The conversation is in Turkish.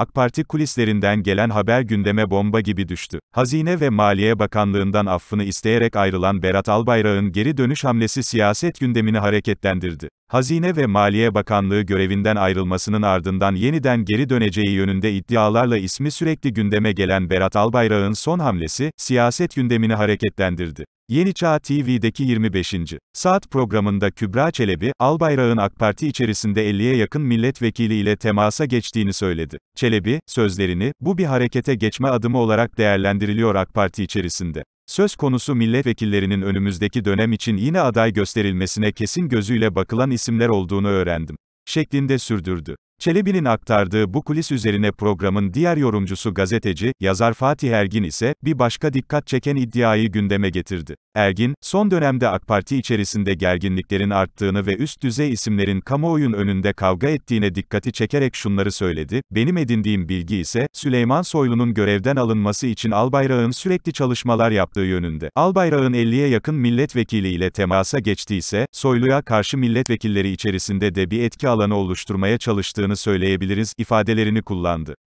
AK Parti kulislerinden gelen haber gündeme bomba gibi düştü. Hazine ve Maliye Bakanlığından affını isteyerek ayrılan Berat Albayrak'ın geri dönüş hamlesi siyaset gündemini hareketlendirdi. Hazine ve Maliye Bakanlığı görevinden ayrılmasının ardından yeniden geri döneceği yönünde iddialarla ismi sürekli gündeme gelen Berat Albayrak'ın son hamlesi, siyaset gündemini hareketlendirdi. Yeni Çağ TV'deki 25. Saat programında Kübra Çelebi, Albayrak'ın AK Parti içerisinde 50'ye yakın milletvekili ile temasa geçtiğini söyledi. Çelebi, sözlerini, bu bir harekete geçme adımı olarak değerlendiriliyor AK Parti içerisinde. Söz konusu milletvekillerinin önümüzdeki dönem için yine aday gösterilmesine kesin gözüyle bakılan isimler olduğunu öğrendim şeklinde sürdürdü. Çelebi'nin aktardığı bu kulis üzerine programın diğer yorumcusu gazeteci, yazar Fatih Ergin ise, bir başka dikkat çeken iddiayı gündeme getirdi. Ergin, son dönemde AK Parti içerisinde gerginliklerin arttığını ve üst düzey isimlerin kamuoyun önünde kavga ettiğine dikkati çekerek şunları söyledi, benim edindiğim bilgi ise, Süleyman Soylu'nun görevden alınması için Albayrak'ın sürekli çalışmalar yaptığı yönünde. Albayrak'ın 50'ye yakın milletvekiliyle temasa geçtiyse, Soylu'ya karşı milletvekilleri içerisinde de bir etki alanı oluşturmaya çalıştığını olmadığını söyleyebiliriz ifadelerini kullandı.